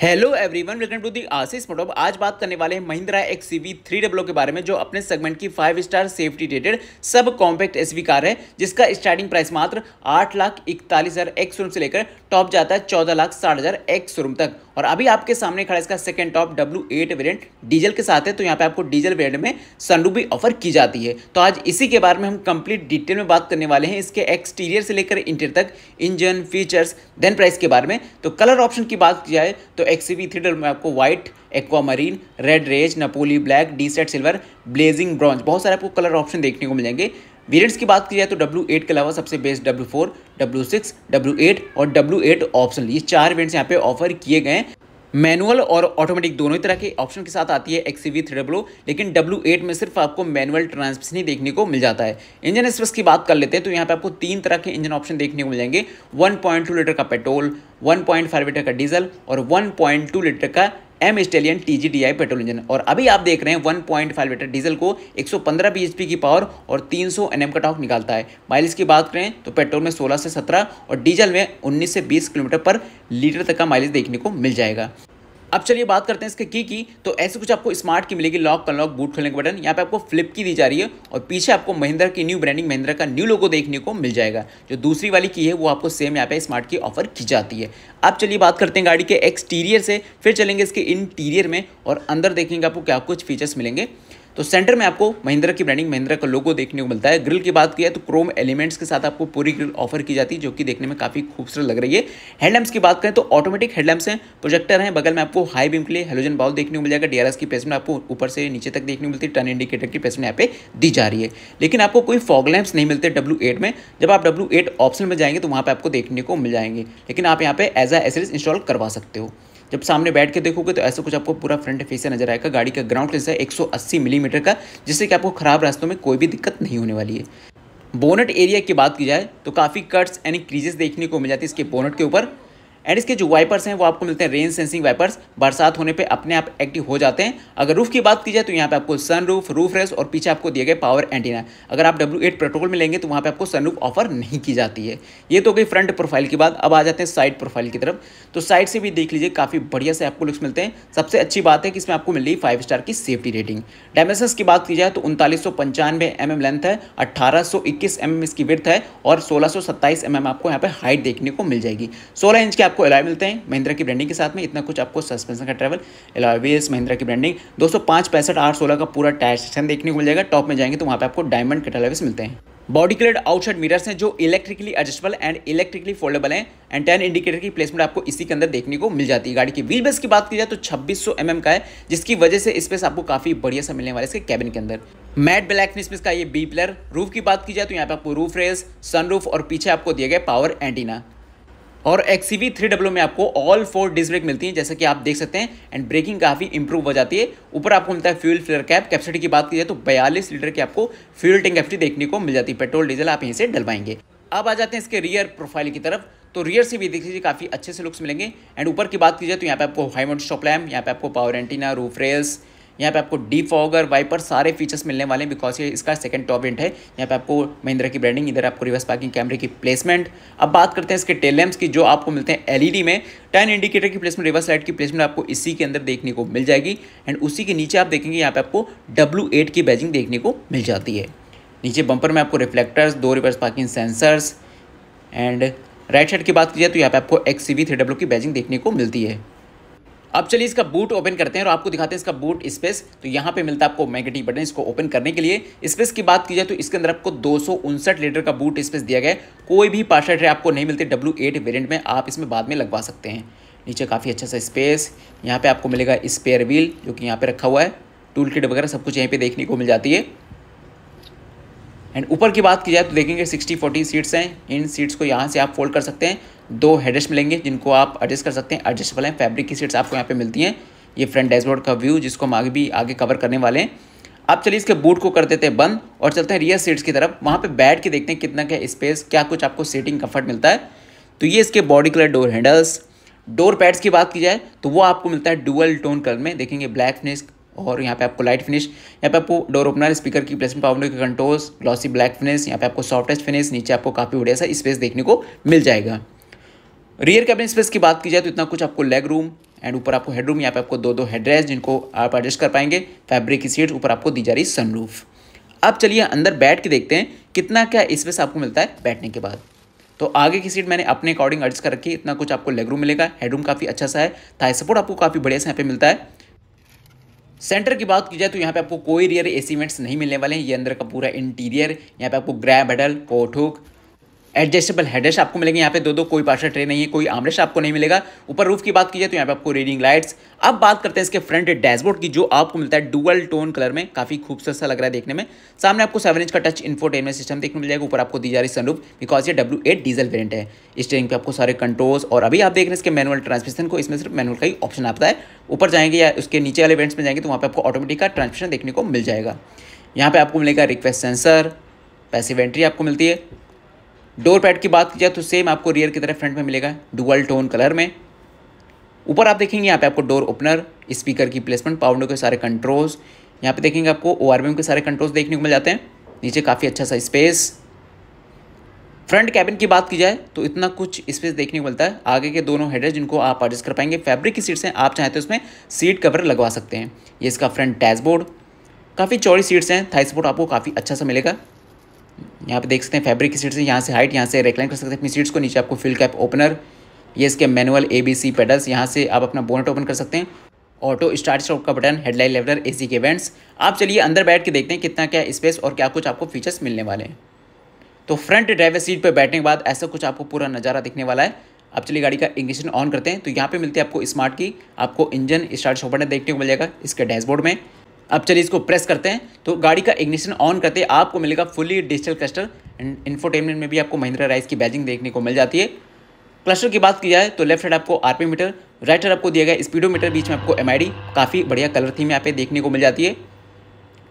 hello everyone welcome to the Ashish मोटोब आज बात करने वाले हैं Mahindra X C V three डब्लो के बारे में जो अपने सेगमेंट की five star safety rated sub compact SUV car है जिसका स्टार्टिंग प्राइस मात्र आठ लाख इकतालीस हज़ार एक्स शोरूम से लेकर टॉप जाता है चौदह लाख साठ हज़ार एक्स शोरूम तक और अभी आपके सामने खड़ा इसका second top W eight variant diesel के साथ है तो यहाँ पे आपको डीजल वेरियंट में सनरूफ भी ऑफर की जाती है तो आज इसी के बारे में हम कंप्लीट डिटेल में बात करने वाले हैं इसके एक्सटीरियर से लेकर इंटीरियर तक इंजन फीचर्स देन प्राइस के बारे में तो कलर ऑप्शन की बात की जाए तो एक्स वी थ्री में आपको white aquamarine red rage Napoli black डी सेट सिल्वर ब्लेजिंग ब्रॉन्ज बहुत सारे आपको कलर ऑप्शन देखने को मिलेंगे वेरियंट्स की बात की जाए तो डब्ल्यू एट के अलावा सबसे best W four W six W eight और डब्ल्यू एट ऑप्शन ये चार वेरियंट्स यहाँ पे ऑफर किए गए हैं मैनुअल और ऑटोमेटिक दोनों ही तरह के ऑप्शन के साथ आती है एक्सी वी लेकिन डब्ल्यू में सिर्फ आपको मैनुअल ट्रांसमिशन ही देखने को मिल जाता है इंजन स्पेस की बात कर लेते हैं तो यहाँ पे आपको तीन तरह के इंजन ऑप्शन देखने को मिल जाएंगे वन लीटर का पेट्रोल वन लीटर का डीजल और वन लीटर का M stallion T G D I petrol engine और अभी आप देख रहे हैं one point five litre diesel को एक सौ पंद्रह बी एच पी की पावर और तीन सौ एन एम का टॉक निकालता है माइलेज की बात करें तो पेट्रोल में सोलह से सत्रह और डीजल में उन्नीस से बीस किलोमीटर पर लीटर तक का माइलेज देखने को मिल जाएगा अब चलिए बात करते हैं इसके की की तो ऐसे कुछ आपको स्मार्ट की मिलेगी लॉक अनलॉक बूट खोलने का बटन यहाँ पे आपको फ्लिप की दी जा रही है और पीछे आपको महिंद्रा की न्यू ब्रांडिंग महिंद्रा का न्यू लोगो देखने को मिल जाएगा जो दूसरी वाली की है वो आपको सेम यहाँ पे स्मार्ट की ऑफर की जाती है अब चलिए बात करते हैं गाड़ी के एक्सटीरियर से फिर चलेंगे इसके इंटीरियर में और अंदर देखेंगे आपको क्या कुछ फीचर्स मिलेंगे तो सेंटर में आपको महिंद्रा की ब्रांडिंग महिंद्रा का लोगो देखने को मिलता है ग्रिल की बात किया तो क्रोम एलिमेंट्स के साथ आपको पूरी ग्रिल ऑफर की जाती है जो कि देखने में काफ़ी खूबसूरत लग रही है हेडलैम्प्स की बात करें तो ऑटोमेटिक हेडलैम्प्स हैं प्रोजेक्टर हैं बगल में आपको हाई बीम के लिए हेलोजन बाउल देखने को मिल जाएगा डीआरएस की प्लेसमेंट आपको ऊपर से नीचे तक देखने को मिलती है टर्न इंडिकेटर की प्लेसमेंट यहाँ पे दी जा रही है लेकिन आपको कोई फॉग लैम्प्स नहीं मिलते डब्ल्यू में जब आप डब्ल्यू ऑप्शन में जाएंगे तो वहाँ पर आपको देखने को मिल जाएंगे लेकिन आप यहाँ पे एज आ एसरीज इंस्टॉल करवा सकते हो जब सामने बैठ के देखोगे तो ऐसा कुछ आपको पूरा फ्रंट फेस नजर आएगा गाड़ी का ग्राउंड फेस है एक मिलीमीटर का जिससे कि आपको खराब रास्तों में कोई भी दिक्कत नहीं होने वाली है बोनट एरिया की बात की जाए तो काफ़ी कट्स यानी क्रीजेस देखने को मिल जाती है इसके बोनट के ऊपर एंड इसके जो वाइपर्स हैं वो आपको मिलते हैं रेन सेंसिंग वाइपर्स बरसात होने पे अपने आप एक्टिव हो जाते हैं अगर रूफ की बात की जाए तो यहाँ पे आपको सन रूफ रूफ रेस और पीछे आपको दिए गए पावर एंटीना अगर आप डब्ल्यू एट पेट्रोल में लेंगे तो वहाँ पर आपको सन रूफ ऑफर नहीं की जाती है ये तो गई फ्रंट प्रोफाइल की बात अब आ जाते हैं साइड प्रोफाइल की तरफ तो साइड से भी देख लीजिए काफ़ी बढ़िया से आपको लुक्स मिलते हैं सबसे अच्छी बात है कि इसमें आपको मिल रही फाइव स्टार की सेफ्टी रेटिंग डायमेंशन की बात की जाए तो उनतालीस सौ पंचानवे एम एम लेंथ है अट्ठारह सौ इक्कीस एम mm एम इसकी विर्थ है और सोलह सौ सत्ताईस एम mm एम आपको यहाँ पर हाइट देखने को मिल जाएगी सोलह इंच के आपको अलाय मिलते हैं महिंद्रा की ब्रांडिंग के साथ में इतना कुछ आपको सस्पेंशन का ट्रेवल एलावेस महिंद्रा की ब्रांडिंग दोस्तों पाँच पैंसठ आठ सोलह का पूरा टायर सेक्शन देखने को मिल जाएगा टॉप में जाएंगे तो वहाँ पर आपको डायमंड कटालावेस मिलते हैं बॉडी कलर आउटसाइड मिरर्स हैं जो electrically adjustable and electrically foldable हैं एंड टेन इंडिकेटर की प्लेसमेंट आपको इसी के अंदर देखने को मिल जाती है गाड़ी की व्हील बेस की बात की जाए तो 2600 सौ mm का है जिसकी वजह से स्पेस आपको काफी बढ़िया सा मिलने वाला है इसके कैबिन के अंदर मैट ब्लैक स्पेस का ये बी प्लर रूफ की बात की जाए तो यहाँ पे आपको रूफ रेस सनरूफ और पीछे आपको दिया गया पावर एंटीना और एक्सीवी थ्री डब्ल्यू में आपको ऑल फोर डिस्क ब्रेक मिलती है जैसे कि आप देख सकते हैं एंड ब्रेकिंग काफ़ी इंप्रूव हो जाती है ऊपर आपको मिलता है फ्यूल फिलर कैप कैपेसिटी की बात की जाए तो बयालीस लीटर की आपको फ्यूल टैंक कैपेसिटी देखने को मिल जाती है पेट्रोल डीजल आप यहीं से डलवाएंगे अब आ जाते हैं इसके रियर प्रोफाइल की तरफ तो रियर से भी देख लीजिए काफ़ी अच्छे से लुक्स मिलेंगे एंड ऊपर की बात की जाए तो यहाँ पे आपको हाई माउंट स्टॉप लैम्प यहाँ पे आपको पावर एंटीना रूफ रेल्स यहाँ पे आपको डी फॉगर वाइपर सारे फीचर्स मिलने वाले हैं बिकॉज ये इसका सेकंड टॉप इंट है यहाँ पे आपको महिंद्रा की ब्रांडिंग इधर आपको रिवर्स पार्किंग कैमरे की प्लेसमेंट अब बात करते हैं इसके टेलेम्स की जो आपको मिलते हैं एल e में टेन इंडिकेटर की प्लेसमेंट रिवर्स लाइट की प्लेसमेंट आपको इसी के अंदर देखने को मिल जाएगी एंड उसी के नीचे आप देखेंगे यहाँ पे आपको डब्लू की बैजिंग देखने को मिल जाती है नीचे बंपर में आपको रिफ्लेक्टर्स दो reverse parking sensors and right side की बात की जाए तो यहाँ पे आपको एक्स सी की बैजिंग देखने को मिलती है अब चलिए इसका बूट ओपन करते हैं और आपको दिखाते हैं इसका बूट स्पेस तो यहाँ पे मिलता है आपको मैगनेटिक बटन इसको ओपन करने के लिए स्पेस की बात की जाए तो इसके अंदर आपको दो लीटर का बूट स्पेस दिया गया है कोई भी पार्सल ट्रे आपको नहीं मिलते डब्ल्यू एट में आप इसमें बाद में लगवा सकते हैं नीचे काफ़ी अच्छा सा स्पेस यहाँ पर आपको मिलेगा स्पेयर व्हील जो कि यहाँ पर रखा हुआ है टूल किट वगैरह सब कुछ यहीं पर देखने को मिल जाती है एंड ऊपर की बात की जाए तो देखेंगे 60 40 सीट्स हैं इन सीट्स को यहाँ से आप फोल्ड कर सकते हैं दो हेडेस्ट मिलेंगे जिनको आप एडजस्ट कर सकते हैं एडजस्टेबल हैं फैब्रिक की सीट्स आपको यहाँ पे मिलती हैं ये फ्रंट डैशबोर्ड का व्यू जिसको हम आगे भी आगे कवर करने वाले हैं अब चलिए इसके बूट को कर देते हैं बंद और चलते हैं रियर सीट्स की तरफ वहाँ पर बैठ के देखते हैं कितना क्या स्पेस क्या कुछ आपको सीटिंग कम्फर्ट मिलता है तो ये इसके body colour door handles door pads की बात की जाए तो वो आपको मिलता है डुअल टोन कलर में देखेंगे ब्लैक फिनिश और यहाँ पे आपको लाइट फिनिश यहाँ पे आपको डोर ओपनर स्पीकर की प्लेसमेंट पावर के कंट्रोल्स ग्लॉसी ब्लैक फिनिश यहाँ पे आपको सॉफ्टेस्ट फिनिश नीचे आपको काफ़ी बढ़िया सा स्पेस देखने को मिल जाएगा रियर कैबिन स्पेस की बात की जाए तो इतना कुछ आपको लेग रूम एंड ऊपर आपको हेडरूम यहाँ पे आपको दो दो हेडरेस्ट जिनको आप एडजस्ट कर पाएंगे फैब्रिक की सीट्स ऊपर आपको दी जा रही सनरूफ अब चलिए अंदर बैठ के देखते हैं कितना क्या स्पेस आपको मिलता है बैठने के बाद तो आगे की सीट मैंने अपने अकॉर्डिंग एडजस्ट कर रखी है इतना कुछ आपको लेग रूम मिलेगा हेडरूम काफ़ी अच्छा सा है थाई सपोर्ट आपको काफ़ी बढ़िया से यहाँ पे मिलता है सेंटर की बात की जाए तो यहाँ पे आपको कोई रियर एसीमेंट्स नहीं मिलने वाले हैं ये अंदर का पूरा इंटीरियर यहाँ पे आपको grab handle coat hook adjustable headrest आपको मिलेंगे यहाँ पे दो दो कोई पार्सल ट्रे नहीं है कोई आमरेस्ट आपको नहीं मिलेगा ऊपर रूफ की बात की जाए तो यहाँ पे आपको रीडिंग लाइट्स अब बात करते हैं इसके फ्रंट डैशबोर्ड की जो आपको मिलता है डुअल टोन कलर में काफी खूबसूरत सा लग रहा है देखने में सामने आपको सेवन इंच का टच इन्फोटेनमेंट सिस्टम देखने मिल जाएगा ऊपर आपको दी जा रही सनरूफ बिकॉज ये डब्ल्यू एट डीजल वेरियंट है इस ट्रेन पे आपको सारे कंट्रोल्स और अभी आप देख रहे हैं इसके मैनुअल ट्रांसमिशन को इसमें सिर्फ मैनुअल का ही ऑप्शन आता है ऊपर जाएंगे या उसके नीचे वाले वेंट्स में जाएंगे तो वहाँ पर आपको ऑटोमेटिक का ट्रांसमिशन देखने को मिल जाएगा यहाँ पर आपको मिलेगा रिक्वेस्ट सेंसर पैसिव एंट्री आपको मिलती है डोर पैड की बात की जाए तो सेम आपको रियर की तरह फ्रंट में मिलेगा डुअल टोन कलर में ऊपर आप देखेंगे यहाँ पे आपको डोर ओपनर स्पीकर की प्लेसमेंट पाउंडो के सारे कंट्रोल्स यहाँ पे देखेंगे आपको ओ के सारे कंट्रोल्स देखने को मिल जाते हैं नीचे काफ़ी अच्छा सा स्पेस फ्रंट कैबिन की बात की जाए तो इतना कुछ स्पेस देखने को मिलता है आगे के दोनों हेडर जिनको आप एडजस्ट कर पाएंगे फैब्रिक की सीट्स हैं आप चाहें तो उसमें सीट कवर लगवा सकते हैं ये इसका फ्रंट डैशबोर्ड काफ़ी चौड़ी सीट्स हैं थाई सपोर्ट आपको काफ़ी अच्छा सा मिलेगा यहाँ पे देख सकते हैं फैब्रिक की सीट से यहाँ से हाइट यहाँ से रेकलाइन कर सकते हैं अपनी सीट्स को नीचे आपको फिल कैप ओपनर ये इसके manual A B C pedals यहाँ से आप अपना बोनट ओपन कर सकते हैं ऑटो स्टार्ट स्टॉप का button headlight leveller AC vents आप चलिए अंदर बैठ के देखते हैं कितना क्या स्पेस और क्या कुछ आपको फीचर्स मिलने वाले हैं तो फ्रंट ड्राइवर सीट पर बैठने के बाद ऐसा कुछ आपको पूरा नज़ारा दिखने वाला है आप चलिए गाड़ी का इंग्लिशन ऑन करते हैं तो यहाँ पे मिलती है आपको स्मार्ट की आपको इंजन स्टार्ट शॉप बटन देखने को मिल जाएगा इसके डैशबोर्ड में अब चलिए इसको प्रेस करते हैं तो गाड़ी का इग्निशन ऑन करते हैं आपको मिलेगा fully digital cluster and infotainment में भी आपको महिंद्रा राइस की बैजिंग देखने को मिल जाती है क्लस्टर की बात की जाए तो लेफ्ट साइड आपको आरपी मीटर राइट साइड आपको दिया गया स्पीडोमीटर बीच में आपको एम काफ़ी बढ़िया कलर थी यहाँ पे देखने को मिल जाती है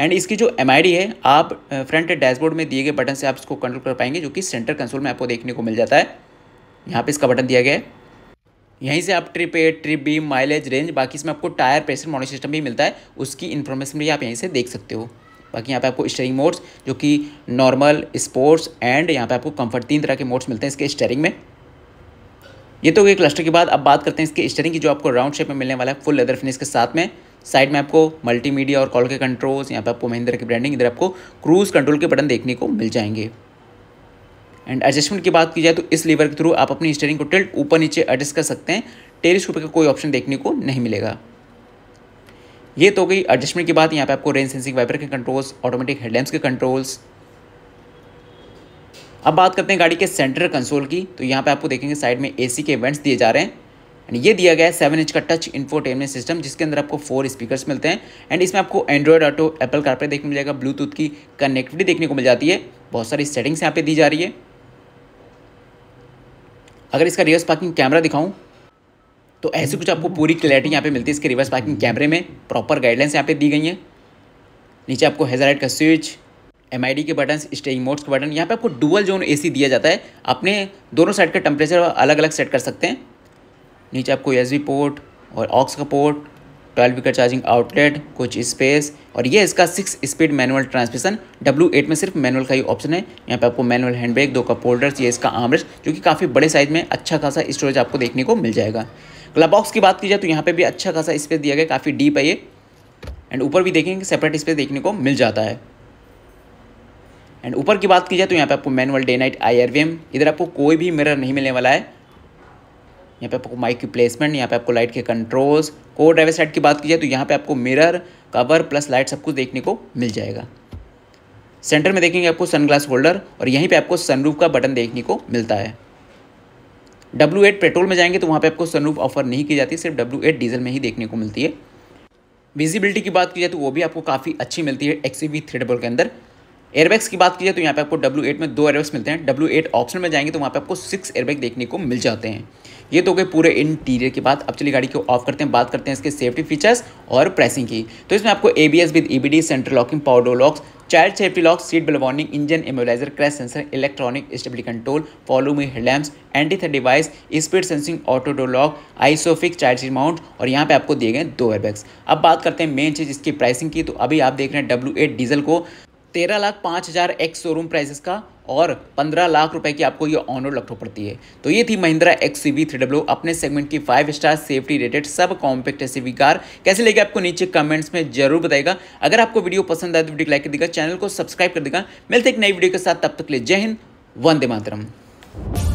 एंड इसकी जो एम है आप फ्रंट डैशबोर्ड में दिए गए बटन से आप इसको कंट्रोल कर पाएंगे जो कि सेंटर कंसोल में आपको देखने को मिल जाता है यहाँ पर इसका बटन दिया गया है यहीं से आप trip A trip B mileage range बाकी इसमें आपको टायर प्रेशर मॉडल सिस्टम भी मिलता है उसकी इन्फॉर्मेशन भी आप यहीं से देख सकते हो बाकी यहाँ पे आपको स्टेयरिंग मोड्स जो कि नॉर्मल स्पोर्ट्स एंड यहाँ पे आपको कंफर्ट तीन तरह के मोड्स मिलते हैं इसके स्टेयरिंग में ये तो एक क्लस्टर के बाद अब बात करते हैं इसके स्टेयरिंग की जो आपको राउंड शेप में मिलने वाला है फुल लेदर फिनिश के साथ में साइड में आपको मल्टीमीडिया और कॉल के कंट्रोल्स यहाँ पे आपको महिंद्रा की ब्रांडिंग इधर आपको क्रूज़ कंट्रोल के बटन देखने को मिल जाएंगे एंड एडजस्टमेंट की बात की जाए तो इस लीवर के थ्रू आप अपनी स्टेयरिंग को टिल्ट ऊपर नीचे एडजस्ट कर सकते हैं टेलीस्कोप का कोई ऑप्शन देखने को नहीं मिलेगा ये तो गई एडजस्टमेंट की बात यहाँ पे आपको रेन सेंसिंग वाइपर के कंट्रोल्स ऑटोमेटिक हेडलैम्स के कंट्रोल्स अब बात करते हैं गाड़ी के सेंटर कंसोल की तो यहाँ पे आपको देखेंगे साइड में एसी के इवेंट्स दिए जा रहे हैं एंड ये दिया गया है सेवन इंच का टच इन्फोटेनमेंट सिस्टम जिसके अंदर आपको फोर स्पीकर्स मिलते हैं एंड इसमें आपको एंड्रॉयड ऑटो एप्पल कारप्ले देखने को मिल जाएगा ब्लूटूथ की कनेक्टिविटी देखने को मिल जाती है बहुत सारी सेटिंग्स यहाँ पे दी जा रही है अगर इसका रिवर्स पार्किंग कैमरा दिखाऊँ तो ऐसी कुछ आपको पूरी क्लैरिटी यहाँ पे मिलती है इसके रिवर्स पार्किंग कैमरे में प्रॉपर गाइडलाइंस यहाँ पे दी गई हैं नीचे आपको हेजराइट का स्विच एम के बटन स्टेइंग मोड्स के बटन यहाँ पे आपको डुअल जोन ए दिया जाता है अपने दोनों साइड का टेम्परेचर अलग अलग सेट कर सकते हैं नीचे आपको एस पोर्ट और ऑक्स का पोर्ट 12 बीकर चार्जिंग आउटलेट कुछ स्पेस और ये इसका six speed manual transmission W eight में सिर्फ मैनुअल का ही ऑप्शन है यहाँ पे आपको मैनुअल हैंडबैग दो कप होल्डर्स ये इसका आमरेज जो कि काफ़ी बड़े साइज में अच्छा खासा स्टोरेज आपको देखने को मिल जाएगा क्लब बॉक्स की बात की जाए तो यहाँ पर भी अच्छा खासा स्पेस दिया गया काफ़ी डीप है ये एंड ऊपर भी देखेंगे सेपरेट स्पेस देखने को मिल जाता है एंड ऊपर की बात की जाए तो यहाँ पे आपको मैनुअल डे नाइट आई इधर आपको कोई भी मिरर नहीं मिलने वाला है यहाँ पे आपको माइक की प्लेसमेंट यहाँ पे आपको लाइट के कंट्रोल्स को ड्राइवर साइड की बात की जाए तो यहाँ पे आपको मिरर कवर प्लस लाइट सब कुछ देखने को मिल जाएगा सेंटर में देखेंगे आपको सनग्लास होल्डर और यहीं पे आपको सनरूफ का बटन देखने को मिलता है डब्ल्यू एट पेट्रोल में जाएंगे तो वहाँ पर आपको सनरूफ ऑफर नहीं की जाती सिर्फ डब्ल्यू एट डीजल में ही देखने को मिलती है विजिबिलिटी की बात की जाए तो वो भी आपको काफ़ी अच्छी मिलती है एक्सी वी थ्री डबल के अंदर एयरबैग्स की बात की जाए तो यहाँ पे आपको W8 एट में दो एयरबैग्स मिलते हैं W8 एट ऑप्शन में जाएंगे तो वहाँ पे आपको सिक्स एयरबैग देखने को मिल जाते हैं ये तो गए पूरे इंटीरियर की बात अब चलिए गाड़ी को ऑफ करते हैं बात करते हैं इसके सेफ्टी फीचर्स और प्राइसिंग की तो इसमें आपको A B S with E B D central locking power locks child safety lock seat belt warning engine immobiliser crash sensor electronic stability control follow me headlamps anti theft device speed sensing auto door lock ISOFIX चार्ज mount और यहाँ पे आपको दिए गए दो airbags अब बात करते हैं मेन चीज़ इसकी प्राइसिंग की तो अभी आप देख रहे हैं डब्ल्यू एट डीजल को तेरह लाख पाँच हज़ार एक्स शोरूम प्राइसेस का और पंद्रह लाख रुपए की आपको ये ऑनरोड रोड पड़ती है तो ये थी Mahindra X C three W अपने सेगमेंट की five star safety rated sub compact SUV car कैसे लेके आपको नीचे कमेंट्स में जरूर बताएगा अगर आपको वीडियो पसंद आए तो वीडियो लाइक कर देगा चैनल को सब्सक्राइब कर देगा मिलते एक नई वीडियो के साथ तब तक ले जय हिंद वंदे मातरम